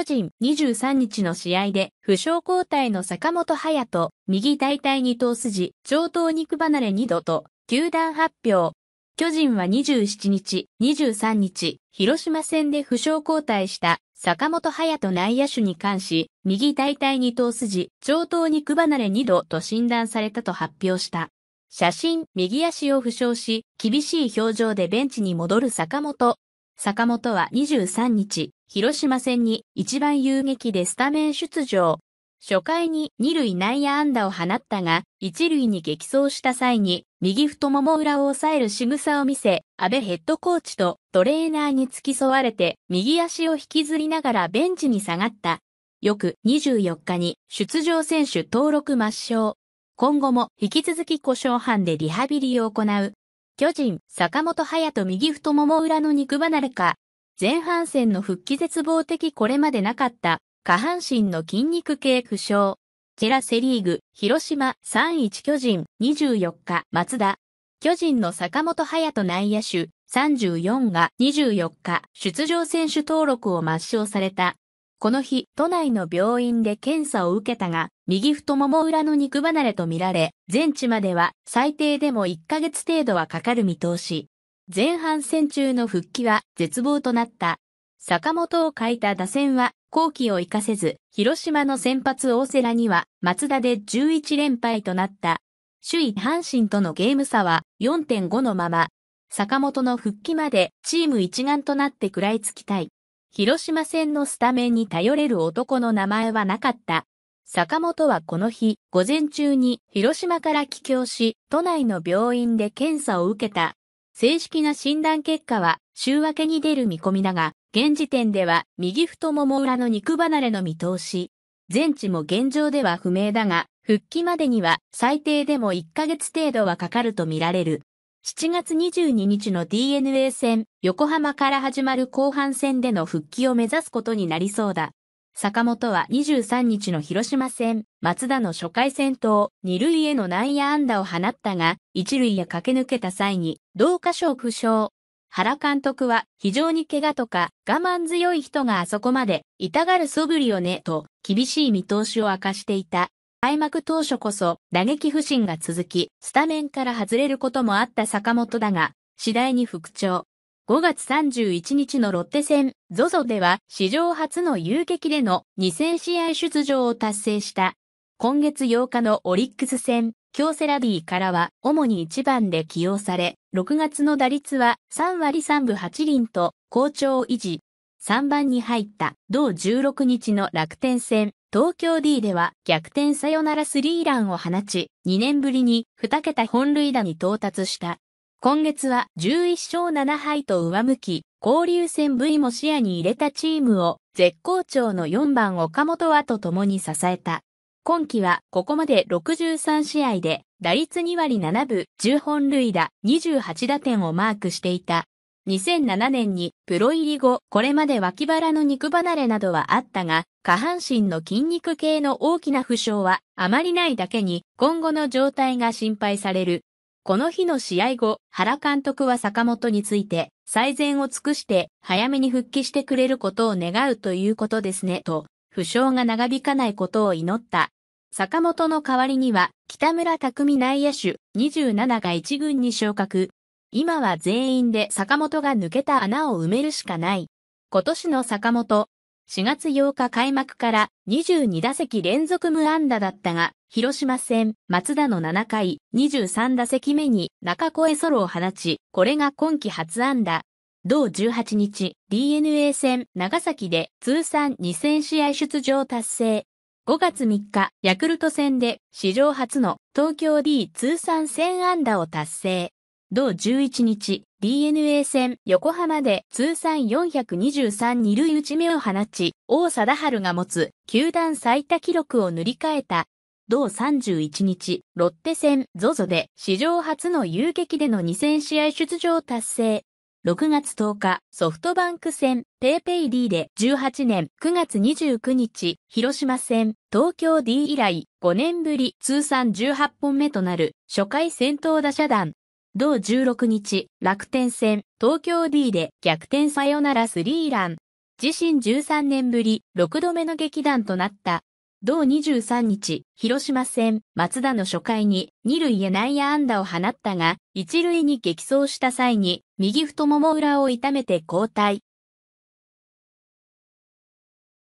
巨人23日の試合で、負傷交代の坂本隼人、右大体二頭筋、上頭肉離れ2度と、球団発表。巨人は27日、23日、広島戦で負傷交代した坂本隼人内野手に関し、右大体二頭筋、上頭肉離れ2度と診断されたと発表した。写真、右足を負傷し、厳しい表情でベンチに戻る坂本。坂本は23日、広島戦に一番遊撃でスタメン出場。初回に二塁内野安打を放ったが、一塁に激走した際に、右太もも裏を抑える仕草を見せ、安倍ヘッドコーチとトレーナーに付き添われて、右足を引きずりながらベンチに下がった。翌24日に出場選手登録抹消。今後も引き続き故障班でリハビリを行う。巨人、坂本隼人右太もも裏の肉離れか。前半戦の復帰絶望的これまでなかった、下半身の筋肉系負傷。ェラセリーグ、広島、3-1巨人、24日、松田。巨人の坂本隼人内野手、34が24日、出場選手登録を抹消された。この日、都内の病院で検査を受けたが、右太もも裏の肉離れとみられ、全治までは最低でも1ヶ月程度はかかる見通し。前半戦中の復帰は絶望となった。坂本を欠いた打線は、後期を活かせず、広島の先発大瀬良には、松田で11連敗となった。首位阪神とのゲーム差は4.5のまま。坂本の復帰までチーム一丸となって食らいつきたい。広島戦のスタメンに頼れる男の名前はなかった。坂本はこの日、午前中に広島から帰郷し、都内の病院で検査を受けた。正式な診断結果は週明けに出る見込みだが、現時点では右太もも裏の肉離れの見通し。全治も現状では不明だが、復帰までには最低でも1ヶ月程度はかかるとみられる。7月22日の DNA 戦、横浜から始まる後半戦での復帰を目指すことになりそうだ。坂本は23日の広島戦、松田の初回戦と二塁への内野安打を放ったが、一塁へ駆け抜けた際に、同箇所を負傷。原監督は非常に怪我とか我慢強い人があそこまで痛がる素振りをねと厳しい見通しを明かしていた。開幕当初こそ打撃不振が続き、スタメンから外れることもあった坂本だが、次第に復調。5月31日のロッテ戦、ZOZO では史上初の遊撃での2000試合出場を達成した。今月8日のオリックス戦、京セラビーからは主に1番で起用され、6月の打率は3割3分8厘と好調を維持。3番に入った同16日の楽天戦、東京 D では逆転サヨナラスリーランを放ち、2年ぶりに2桁本塁打に到達した。今月は11勝7敗と上向き、交流戦 V も視野に入れたチームを絶好調の4番岡本和と共に支えた。今季はここまで63試合で打率2割7分10本塁打28打点をマークしていた2007年にプロ入り後、これまで脇腹の肉離れなどはあったが、下半身の筋肉系の大きな負傷はあまりないだけに、今後の状態が心配される。この日の試合後、原監督は坂本について、最善を尽くして、早めに復帰してくれることを願うということですね、と、負傷が長引かないことを祈った。坂本の代わりには、北村匠内野手27が1軍に昇格。今は全員で坂本が抜けた穴を埋めるしかない。今年の坂本、4月8日開幕から22打席連続無安打だったが、広島戦、松田の7回、23打席目に中越ソロを放ち、これが今季初安打。同18日、DNA 戦、長崎で通算2000試合出場達成。5月3日、ヤクルト戦で史上初の東京 D 通算1000安打を達成。同11日、DNA 戦横浜で通算423二塁打ち目を放ち、王貞治が持つ球団最多記録を塗り替えた。同31日、ロッテ戦 ZOZO で史上初の遊撃での2000試合出場達成。6月10日、ソフトバンク戦、ペイペイ D で18年9月29日、広島戦、東京 D 以来5年ぶり通算18本目となる初回先頭打者団同16日、楽天戦、東京 D で逆転サヨナラスリーラン。自身13年ぶり、6度目の劇団となった。同23日、広島戦、松田の初回に、2塁へ内野安打を放ったが、1塁に激走した際に、右太もも裏を痛めて交代。